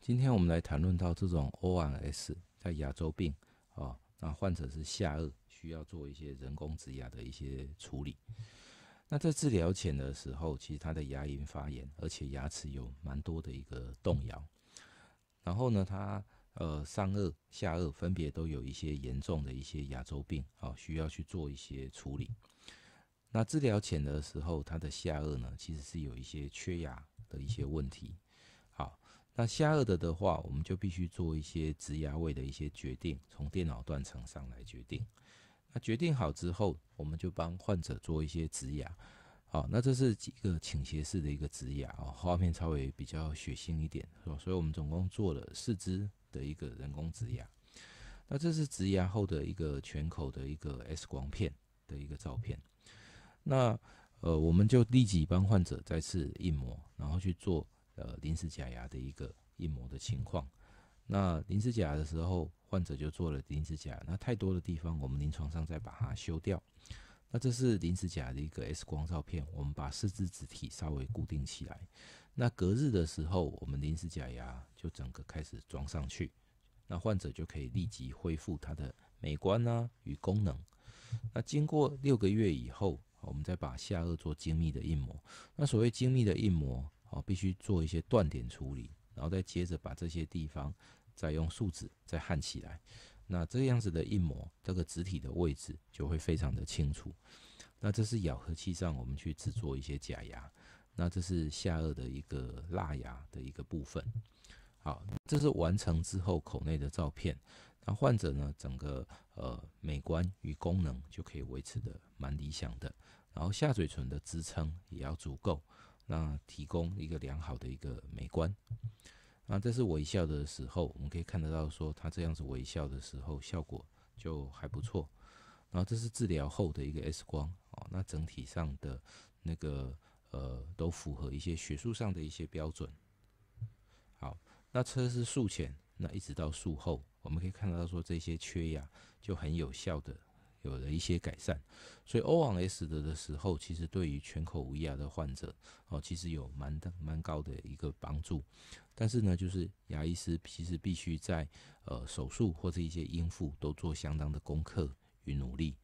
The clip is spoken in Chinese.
今天我们来谈论到这种 ONS 在牙周病啊，那患者是下颚需要做一些人工植牙的一些处理。那在治疗前的时候，其实他的牙龈发炎，而且牙齿有蛮多的一个动摇。然后呢，他呃上颚、下颚分别都有一些严重的一些牙周病啊，需要去做一些处理。那治疗前的时候，他的下颚呢其实是有一些缺牙的一些问题。那下颚的的话，我们就必须做一些植牙位的一些决定，从电脑断层上来决定。那决定好之后，我们就帮患者做一些植牙。好，那这是一个倾斜式的一个植牙啊，画面稍微比较血腥一点，是吧？所以我们总共做了四只的一个人工植牙。那这是植牙后的一个全口的一个 X 光片的一个照片。那呃，我们就立即帮患者再次印模，然后去做。呃，临时假牙的一个硬膜的情况。那临时假牙的时候，患者就做了临时假。那太多的地方，我们临床上再把它修掉。那这是临时假的一个 X 光照片。我们把四肢肢体稍微固定起来。那隔日的时候，我们临时假牙就整个开始装上去。那患者就可以立即恢复它的美观呢与功能。那经过六个月以后，我们再把下颚做精密的硬膜。那所谓精密的硬膜，哦，必须做一些断点处理，然后再接着把这些地方再用树脂再焊起来。那这样子的印模，这个支体的位置就会非常的清楚。那这是咬合器上我们去制作一些假牙，那这是下颚的一个蜡牙的一个部分。好，这是完成之后口内的照片。那患者呢，整个呃美观与功能就可以维持的蛮理想的，然后下嘴唇的支撑也要足够。那提供一个良好的一个美观，那这是微笑的时候，我们可以看得到说它这样子微笑的时候效果就还不错。然后这是治疗后的一个 X 光哦，那整体上的那个呃都符合一些学术上的一些标准。好，那车是术前，那一直到术后，我们可以看到说这些缺牙就很有效的。有了一些改善，所以欧往 S 的的时候，其实对于全口无牙的患者哦，其实有蛮的蛮高的一个帮助。但是呢，就是牙医师其实必须在呃手术或者一些应付都做相当的功课与努力。